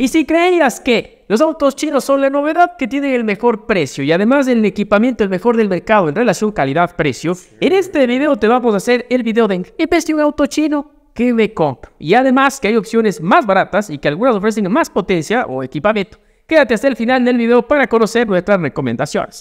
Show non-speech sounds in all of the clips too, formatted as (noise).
Y si creías que los autos chinos son la novedad que tienen el mejor precio y además el equipamiento el mejor del mercado en relación calidad-precio, en este video te vamos a hacer el video de ¿Qué de un auto chino? que me compro? Y además que hay opciones más baratas y que algunas ofrecen más potencia o equipamiento. Quédate hasta el final del video para conocer nuestras recomendaciones.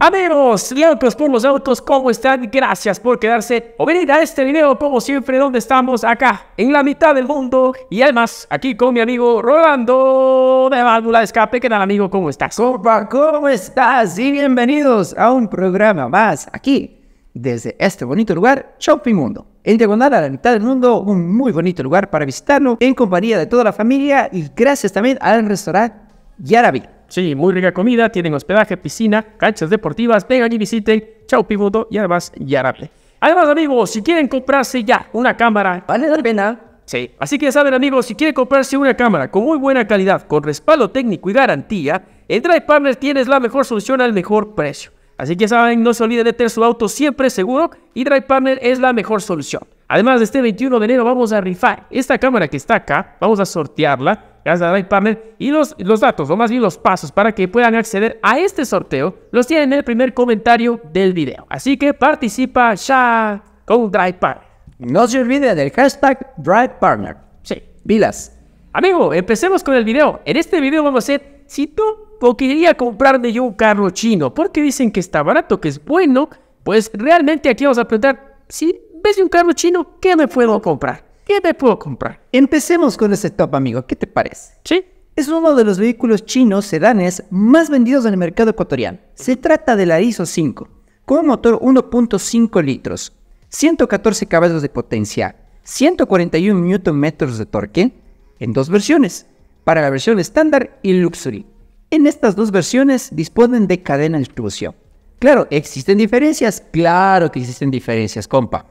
Amigos, locos por los autos, ¿cómo están? Gracias por quedarse o venir a este video como siempre donde estamos acá, en la mitad del mundo y además aquí con mi amigo Rolando de Válvula Escape. ¿Qué tal amigo? ¿Cómo estás? ¿cómo estás? Y bienvenidos a un programa más aquí desde este bonito lugar, Shopping Mundo. En diagonal a la mitad del mundo, un muy bonito lugar para visitarlo en compañía de toda la familia y gracias también al restaurante Yarabi Sí, muy rica comida, tienen hospedaje, piscina, canchas deportivas, vengan y visiten chau Pivoto y además Yarable. Además, amigos, si quieren comprarse ya una cámara, vale la pena. Sí, así que saben, amigos, si quieren comprarse una cámara con muy buena calidad, con respaldo técnico y garantía, El Drive Partners tienes la mejor solución al mejor precio. Así que saben, no se olviden de tener su auto siempre seguro y Drive Partner es la mejor solución. Además, este 21 de enero vamos a rifar esta cámara que está acá, vamos a sortearla a Drive Partner Y los, los datos, o más bien los pasos para que puedan acceder a este sorteo, los tienen en el primer comentario del video. Así que participa ya con Drive Partner. No se olvide del hashtag Drive Partner. Sí. Vilas. Amigo, empecemos con el video. En este video vamos a hacer si tú o quería comprarme yo un carro chino, porque dicen que está barato, que es bueno, pues realmente aquí vamos a preguntar si ves un carro chino, ¿qué me puedo comprar? ¿Qué me puedo comprar? Empecemos con ese top, amigo. ¿Qué te parece? Sí. Es uno de los vehículos chinos sedanes más vendidos en el mercado ecuatoriano. Se trata del Arizo 5, con un motor 1.5 litros, 114 caballos de potencia, 141 Nm de torque, en dos versiones, para la versión estándar y luxury. En estas dos versiones disponen de cadena de distribución. Claro, ¿existen diferencias? Claro que existen diferencias, compa.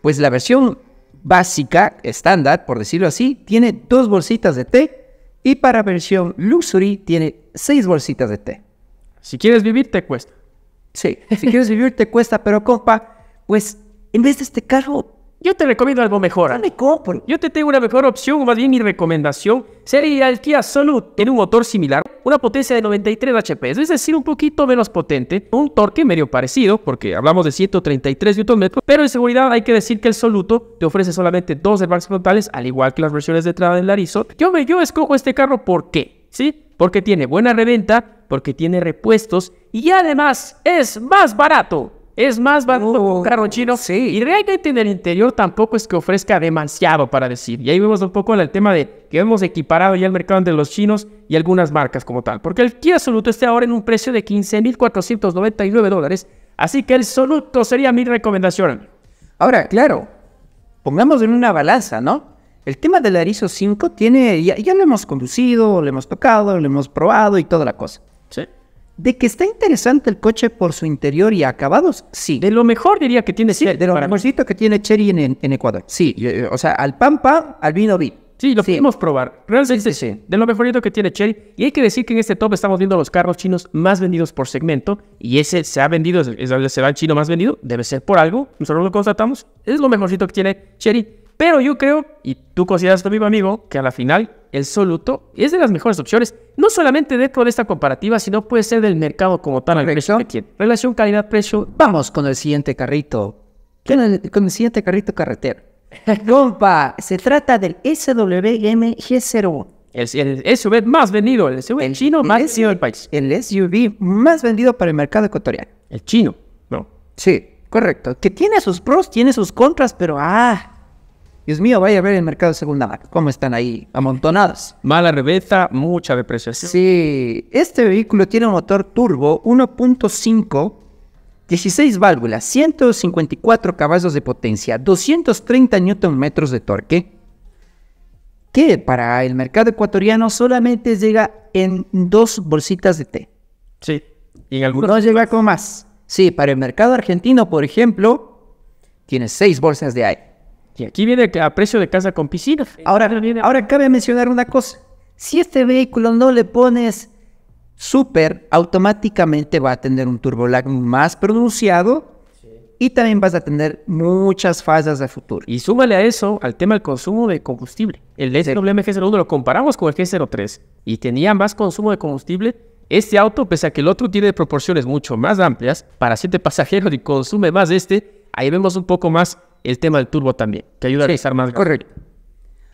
Pues la versión básica, estándar, por decirlo así, tiene dos bolsitas de té y para versión luxury tiene seis bolsitas de té. Si quieres vivir, te cuesta. Sí, si quieres vivir, te cuesta, pero compa, pues en vez de este carro, yo te recomiendo algo mejor. No ¿eh? Yo te tengo una mejor opción, o más bien mi recomendación sería el Kia Solut en un motor similar, una potencia de 93 HP, es decir, un poquito menos potente, un torque medio parecido, porque hablamos de 133 Nm, pero en seguridad hay que decir que el Soluto te ofrece solamente dos airbags frontales, al igual que las versiones de entrada del Larizo. Yo, me, yo escojo este carro, ¿por qué? ¿Sí? Porque tiene buena reventa, porque tiene repuestos y además es más barato. Es más barato un carro chino. Sí. Y realmente en el interior tampoco es que ofrezca demasiado para decir. Y ahí vemos un poco el tema de que hemos equiparado ya el mercado entre los chinos y algunas marcas como tal. Porque el Kia Soluto está ahora en un precio de 15.499 dólares. Así que el Soluto sería mi recomendación. Ahora, claro, pongamos en una balanza, ¿no? El tema del Arizo 5 tiene, ya, ya lo hemos conducido, lo hemos tocado, lo hemos probado y toda la cosa. De que está interesante el coche por su interior y acabados, sí. De lo mejor diría que tiene sí, De lo mejorcito que tiene Cherry en, Ecuador. Sí, eh, o sea, al pampa, al vino VIP. Sí, lo sí. probar. Realmente, sí, de lo mejorcito que tiene Chery. Y hay que decir que en este top estamos viendo los carros chinos más vendidos por segmento. Y ese se ha vendido, será el chino más vendido. Debe ser por algo. Nosotros lo constatamos. Es lo mejorcito que tiene Chery. Pero yo creo, y tú consideras tu amigo, que a la final el soluto, es de las mejores opciones, no solamente dentro de esta comparativa, sino puede ser del mercado como tal. Relación, relación calidad-precio. Vamos con el siguiente carrito. Con el, siguiente carrito carretero. (laughs) Compa, se trata del SWM G01. El, SUV más vendido, el SUV chino más vendido del país. El SUV más vendido para el mercado ecuatoriano. El chino, ¿no? Sí, correcto. Que tiene sus pros, tiene sus contras, pero ah, Dios mío, vaya a ver el mercado de segunda mano, cómo están ahí amontonadas. Mala reveta, mucha depreciación. Sí, este vehículo tiene un motor turbo 1.5, 16 válvulas, 154 caballos de potencia, 230 Nm de torque, que para el mercado ecuatoriano solamente llega en dos bolsitas de té. Sí, y en algunos... No llega con más. Sí, para el mercado argentino, por ejemplo, tiene seis bolsas de aire. Y aquí viene a precio de casa con piscina. Ahora, ahora cabe mencionar una cosa. Si este vehículo no le pones super, automáticamente va a tener un lag más pronunciado y también vas a tener muchas fases de futuro. Y súmale a eso al tema del consumo de combustible. El SWM G01 lo comparamos con el G03 y tenía más consumo de combustible este auto, pese a que el otro tiene proporciones mucho más amplias, para 7 pasajeros y consume más este, ahí vemos un poco más el tema del turbo también, que ayuda a realizar más. Correcto.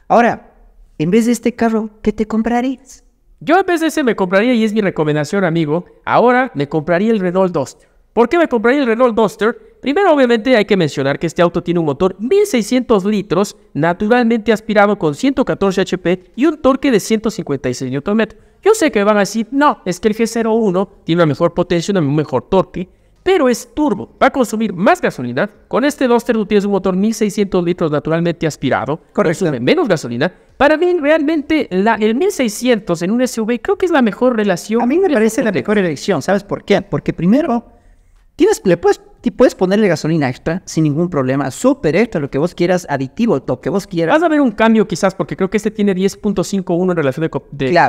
Ahora, en vez de este carro, ¿qué te comprarías? Yo en vez de ese me compraría, y es mi recomendación, amigo, ahora me compraría el Renault Duster. ¿Por qué me compraría el Renault Duster? Primero, obviamente, hay que mencionar que este auto tiene un motor 1600 litros, naturalmente aspirado con 114 HP y un torque de 156 Nm. Yo sé que van a decir, no, es que el G01 tiene una mejor potencia, un mejor torque, pero es turbo, va a consumir más gasolina. Con este Duster tú tienes un motor 1600 litros naturalmente aspirado, Correcto. menos gasolina. Para mí realmente la, el 1600 en un SUV creo que es la mejor relación. A mí me parece este la mejor elección, ¿sabes por qué? Porque primero, tienes, le puedes y puedes ponerle gasolina extra sin ningún problema, súper extra, lo que vos quieras, aditivo, lo que vos quieras. Vas a ver un cambio quizás, porque creo que este tiene 10.51 en relación de, cop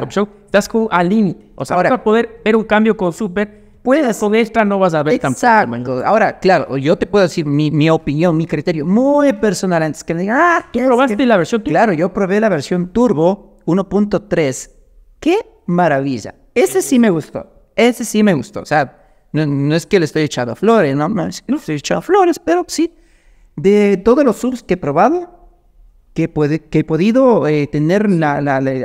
show. Estás O sea, Ahora, vas a poder ver un cambio con super. Puedes, con extra no vas a ver Exacto. Ahora, claro, yo te puedo decir mi, opinión, mi criterio muy personal antes que me digan, ah, ¿qué ¿Probaste la versión turbo? Claro, yo probé la versión turbo 1.3. ¡Qué maravilla! Ese sí me gustó. Ese sí me gustó. O sea, no, es que le estoy echando flores, no, no, es que estoy echando flores, pero sí, de todos los SUVs que he probado, que, puede, que he podido eh, tener la,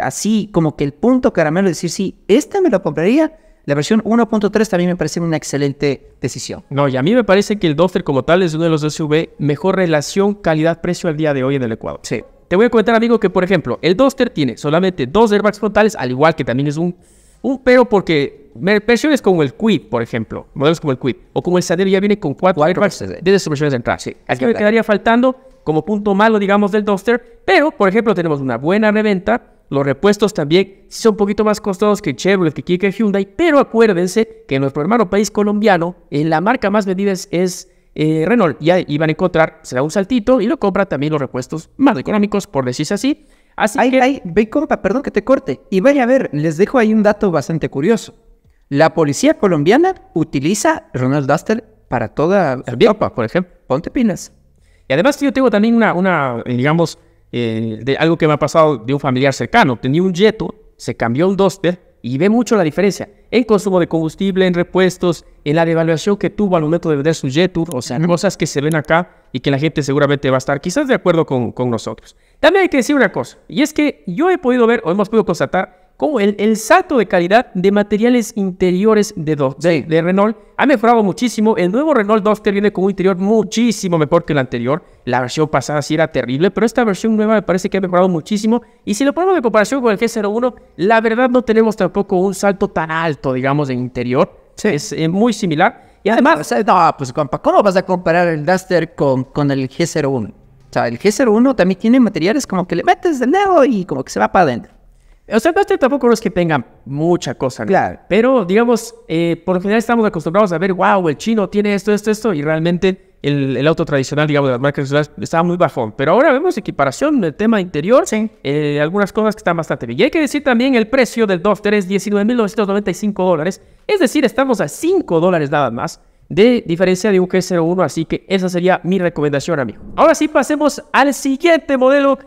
así como que el punto caramelo, decir, sí, esta me lo compraría, la versión 1.3 también me parece una excelente decisión. No, y a mí me parece que el Duster como tal es uno de los SUV mejor relación calidad-precio al día de hoy en el Ecuador. Sí. Te voy a comentar, amigo, que por ejemplo, el Duster tiene solamente dos airbags frontales, al igual que también es un un pero porque es como el Quid, por ejemplo, modelos como el Quid, o como el Sandero ya viene con cuatro airbags desde de entrada. Así que me quedaría faltando como punto malo, digamos, del Duster. Pero, por ejemplo, tenemos una buena reventa. Los repuestos también son un poquito más costosos que Chevrolet, que Kia, Hyundai. Pero acuérdense que en nuestro hermano país colombiano, la marca más vendida es, eh, Renault. Ya iban a encontrar, será un saltito y lo compra también los repuestos más económicos, por decirse así. Así que... Ay, compa, perdón que te corte. Y vaya a ver, les dejo ahí un dato bastante curioso. La policía colombiana utiliza Ronald Duster para toda Europa, por ejemplo. Ponte pilas. Y además yo tengo también una, una digamos, eh, de algo que me ha pasado de un familiar cercano. Tenía un Jeto, se cambió el Duster y ve mucho la diferencia en consumo de combustible, en repuestos, en la devaluación que tuvo al momento de vender su Jetur, o sea, cosas que se ven acá y que la gente seguramente va a estar quizás de acuerdo con, con nosotros. También hay que decir una cosa, y es que yo he podido ver o hemos podido constatar como el, salto de calidad de materiales interiores de, Renault ha mejorado muchísimo. El nuevo Renault Duster viene con un interior muchísimo mejor que el anterior. La versión pasada sí era terrible, pero esta versión nueva me parece que ha mejorado muchísimo. Y si lo ponemos en comparación con el G01, la verdad no tenemos tampoco un salto tan alto, digamos, en interior. Es eh, muy similar. Y además... pues ¿cómo vas a comparar el Duster con, con el G01? O sea, el G01 también tiene materiales como que le metes de nuevo y como que se va para adentro. O sea, tampoco no es que tengan mucha cosa. Claro. Pero, digamos, eh, por lo general estamos acostumbrados a ver, wow, el chino tiene esto, esto, esto, y realmente el, auto tradicional, digamos, de las marcas estaba muy bajón. Pero ahora vemos equiparación el tema interior, sí. Eh, algunas cosas que están bastante bien. Y hay que decir también el precio del Dofter es 19.995 dólares. Es decir, estamos a 5 dólares nada más de diferencia de un G01, así que esa sería mi recomendación, amigo. Ahora sí, pasemos al siguiente modelo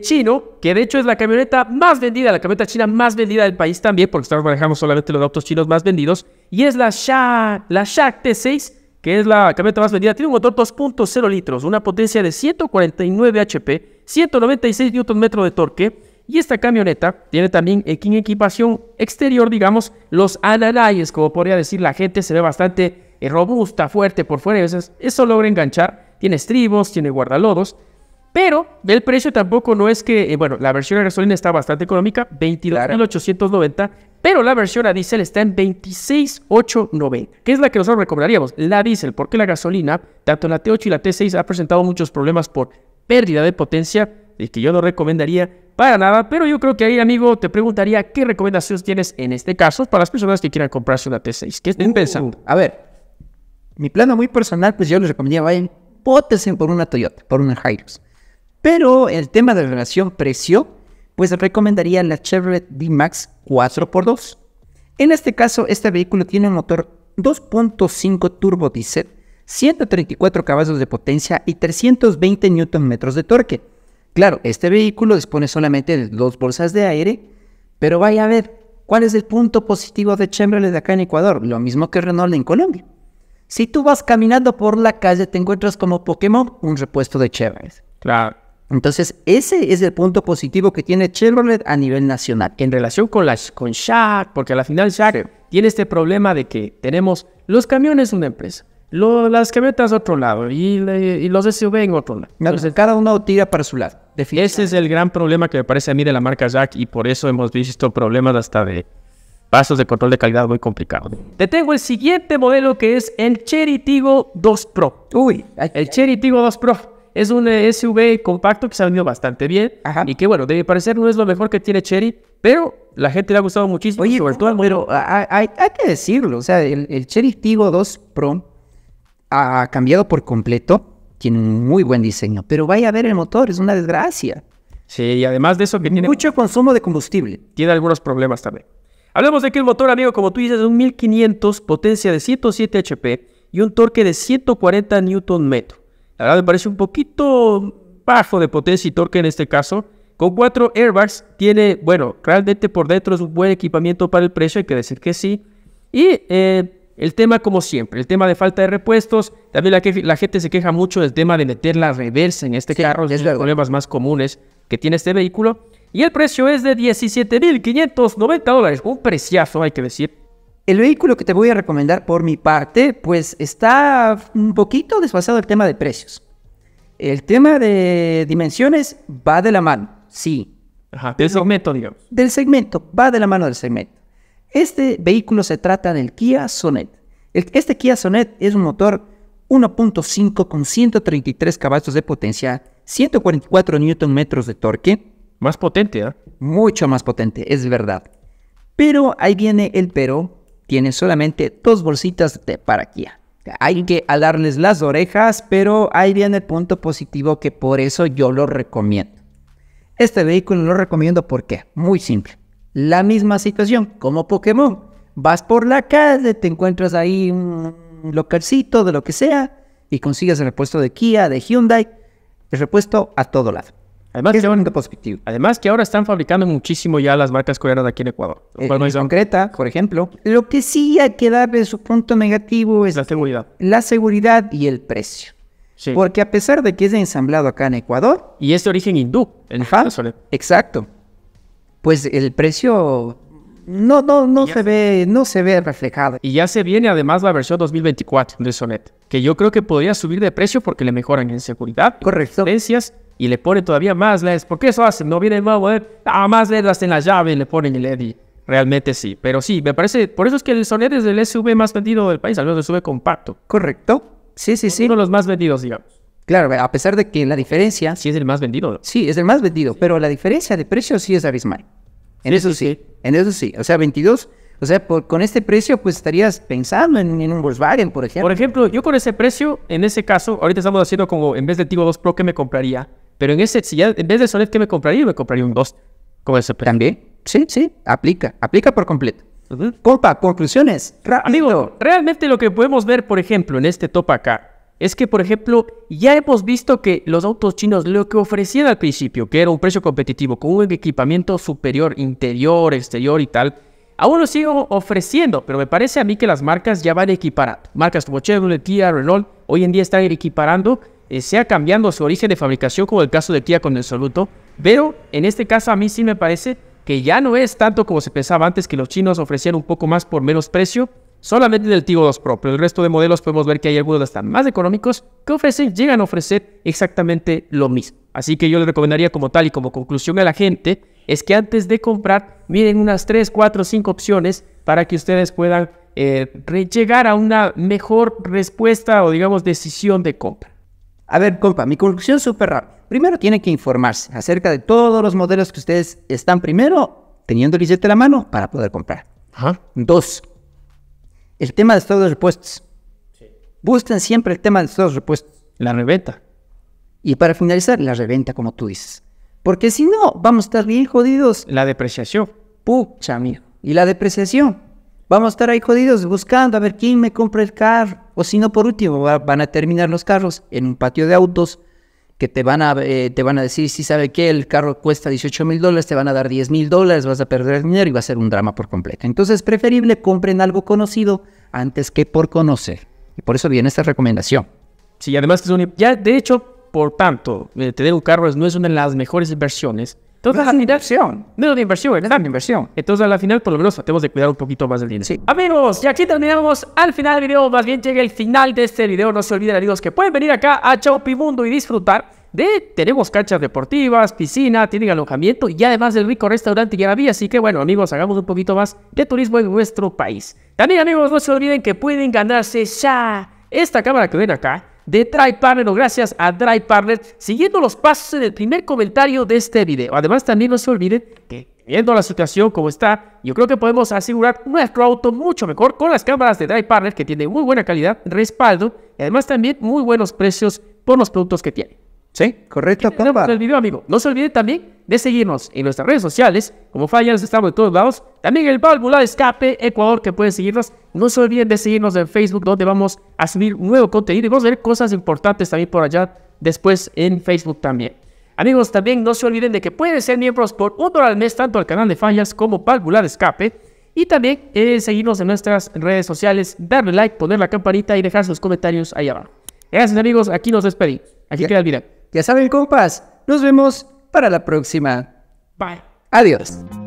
chino, que de hecho es la camioneta más vendida, la camioneta china más vendida del país también, porque estamos manejando solamente los autos chinos más vendidos, y es la Sha, la T6, que es la camioneta más vendida, tiene un motor 2.0 litros, una potencia de 149 HP, 196 Nm de torque, y esta camioneta tiene también en equipación exterior, digamos, los analayes, como podría decir la gente, se ve bastante eh, robusta, fuerte por fuera, y veces eso logra enganchar, tiene estribos, tiene guardalodos, pero el precio tampoco no es que, eh, bueno, la versión a gasolina está bastante económica, 22.890, pero la versión a diésel está en 26.890, que es la que nosotros recomendaríamos, la diésel, porque la gasolina, tanto la T8 y la T6 ha presentado muchos problemas por pérdida de potencia, y que yo no recomendaría para nada, pero yo creo que ahí, amigo, te preguntaría qué recomendaciones tienes en este caso para las personas que quieran comprarse una T6, ¿qué estén uh, pensando? A ver, mi plano muy personal, pues yo les recomendaría, vayan, pótense por una Toyota, por una Hilux pero el tema de relación precio, pues recomendaría la Chevrolet D-Max 4x2. En este caso, este vehículo tiene un motor 2.5 turbo diesel, 134 caballos de potencia y 320 Nm de torque. Claro, este vehículo dispone solamente de dos bolsas de aire, pero vaya a ver, ¿cuál es el punto positivo de Chevrolet acá en Ecuador? Lo mismo que Renault en Colombia. Si tú vas caminando por la calle, te encuentras como Pokémon un repuesto de Chevrolet. Claro. Entonces, ese es el punto positivo que tiene Chevrolet a nivel nacional. En relación con, las, con Shaq, porque a la final Shaq tiene este problema de que tenemos los camiones una empresa, lo, las camionetas otro lado y, los SUV en otro lado. Entonces, cada uno tira para su lado. Ese es el gran problema que me parece a mí de la marca Shaq y por eso hemos visto problemas hasta de pasos de control de calidad muy complicados. Te tengo el siguiente modelo que es el Cherry Tigo 2 Pro. Uy, el ay. 2 Pro. Es un SUV compacto que se ha venido bastante bien. Y que bueno, de mi parecer no es lo mejor que tiene Cherry, pero la gente le ha gustado muchísimo. Oye, sobre pero hay, que decirlo. O sea, el, el Cherry Tigo 2 Pro ha cambiado por completo. Tiene un muy buen diseño. Pero vaya a ver el motor, es una desgracia. Sí, y además de eso que tiene... Mucho consumo de combustible. Tiene algunos problemas también. Hablemos de que el motor, amigo, como tú dices, es un 1500, potencia de 107 HP y un torque de 140 Nm. La verdad me parece un poquito bajo de potencia y torque en este caso. Con 4 airbags tiene, bueno, realmente por dentro es un buen equipamiento para el precio, hay que decir que sí. Y eh, el tema como siempre, el tema de falta de repuestos, también la, la gente se queja mucho del tema de meter la reversa en este carro, es uno de los problemas más comunes que tiene este vehículo. Y el precio es de 17.590 dólares, un preciazo hay que decir. El vehículo que te voy a recomendar por mi parte, pues está un poquito desfasado el tema de precios. El tema de dimensiones va de la mano, sí. Ajá, del segmento, digamos. Del segmento, va de la mano del segmento. Este vehículo se trata del Kia Sonet. este Kia Sonet es un motor 1.5 con 133 caballos de potencia, 144 Nm de torque. Más potente, ¿eh? Mucho más potente, es verdad. Pero ahí viene el pero, tiene solamente dos bolsitas de paraquía. Hay que alarles las orejas, pero ahí viene el punto positivo que por eso yo lo recomiendo. Este vehículo lo recomiendo porque, muy simple, la misma situación como Pokémon. Vas por la calle, te encuentras ahí un localcito de lo que sea y consigues el repuesto de Kia, de Hyundai, el repuesto a todo lado. Además, que, ahora están fabricando muchísimo ya las marcas coreanas aquí en Ecuador. Lo eh, concreta, por ejemplo. Lo que sí hay que darle su punto negativo es la seguridad. La seguridad y el precio. Porque a pesar de que es ensamblado acá en Ecuador. Y es de origen hindú. En Ajá, exacto. Pues el precio no, no, no se, ve, no se ve reflejado. Y ya se viene además la versión 2024 de Sonet, que yo creo que podría subir de precio porque le mejoran en seguridad, correcto, y le pone todavía más LEDs. ¿Por qué eso hace, No viene el nuevo ¿eh? Ah, más LEDs en la llave le ponen el LED. realmente sí. Pero sí, me parece. Por eso es que el Sonet es el SUV más vendido del país, al menos el SUV compacto. Correcto. Sí, sí, sí. Uno de los más vendidos, digamos. Claro, a pesar de que la diferencia. Sí, es el más vendido. Sí, es el más vendido, pero la diferencia de precio sí es abismal. En eso sí, En eso sí. O sea, 22. O sea, con este precio, pues estarías pensando en, un Volkswagen, por ejemplo. Por ejemplo, yo con ese precio, en ese caso, ahorita estamos haciendo como en vez del Tigo 2 Pro, ¿qué me compraría? Pero en ese, si ya, en vez de Sonet, ¿qué me compraría? Me compraría un Ghost con ese También, sí, sí, aplica, aplica por completo. Culpa, conclusiones. Amigo, realmente lo que podemos ver, por ejemplo, en este top acá, es que, por ejemplo, ya hemos visto que los autos chinos lo que ofrecían al principio, que era un precio competitivo, con un equipamiento superior, interior, exterior y tal, aún lo siguen ofreciendo, pero me parece a mí que las marcas ya van equiparando. Marcas como Chevrolet, Kia, Renault, hoy en día están equiparando eh, sea cambiando su origen de fabricación como el caso de Kia con el Soluto, pero en este caso a mí sí me parece que ya no es tanto como se pensaba antes que los chinos ofrecían un poco más por menos precio, solamente del Tigo 2 Pro, pero el resto de modelos podemos ver que hay algunos hasta más económicos que ofrecen, llegan a ofrecer exactamente lo mismo. Así que yo les recomendaría como tal y como conclusión a la gente es que antes de comprar miren unas 3, 4, 5 opciones para que ustedes puedan eh, llegar a una mejor respuesta o digamos decisión de compra. A ver, compa, mi conclusión súper rápida. Primero tienen que informarse acerca de todos los modelos que ustedes están primero teniendo el billete la mano para poder comprar. Ajá. Dos, el tema de todos de repuestos. Sí. Busquen siempre el tema de estados los repuestos. La reventa. Y para finalizar, la reventa, como tú dices. Porque si no, vamos a estar bien jodidos. La depreciación. Pucha, amigo. Y la depreciación vamos a estar ahí jodidos buscando a ver quién me compra el carro. O si no, por último, van a terminar los carros en un patio de autos que te van a, eh, te van a decir, si sabe que el carro cuesta 18 mil dólares, te van a dar 10 mil dólares, vas a perder el dinero y va a ser un drama por completo. Entonces, es preferible compren algo conocido antes que por conocer. Y por eso viene esta recomendación. Sí, además es un... Ya, de hecho, por tanto, eh, tener un carro no es una de las mejores versiones entonces, no es inversión. inversión, es inversión. final, por lo menos, tenemos que cuidar un poquito más del dinero. Sí. Amigos, y aquí terminamos al final del video. Más bien, llega el final de este video. No se olviden, amigos, que pueden venir acá a Chopimundo y disfrutar de... Tenemos canchas deportivas, piscina, tienen alojamiento y además del rico restaurante que había. Así que, bueno, amigos, hagamos un poquito más de turismo en nuestro país. También, amigos, no se olviden que pueden ganarse ya esta cámara que ven acá de Dry Partner o gracias a Dry Partner, siguiendo los pasos en el primer comentario de este video. Además, también no se olviden que viendo la situación como está, yo creo que podemos asegurar nuestro auto mucho mejor con las cámaras de Dry Partner que tienen muy buena calidad, respaldo y además también muy buenos precios por los productos que tiene. ¿Sí? Correcto, papá. El video, amigo. No se olviden también de seguirnos en nuestras redes sociales. Como fallas, estamos de todos lados. También el Válvula Escape Ecuador, que pueden seguirnos. No se olviden de seguirnos en Facebook, donde vamos a subir nuevo contenido y vamos a ver cosas importantes también por allá. Después en Facebook también. Amigos, también no se olviden de que pueden ser miembros por un dólar al mes, tanto al canal de fallas como Válvula Escape. Y también eh, seguirnos en nuestras redes sociales, darle like, poner la campanita y dejar sus comentarios ahí abajo. Gracias amigos, aquí nos despedimos. Aquí queda el video. Ya saben, compas, nos vemos para la próxima. Bye. Adiós.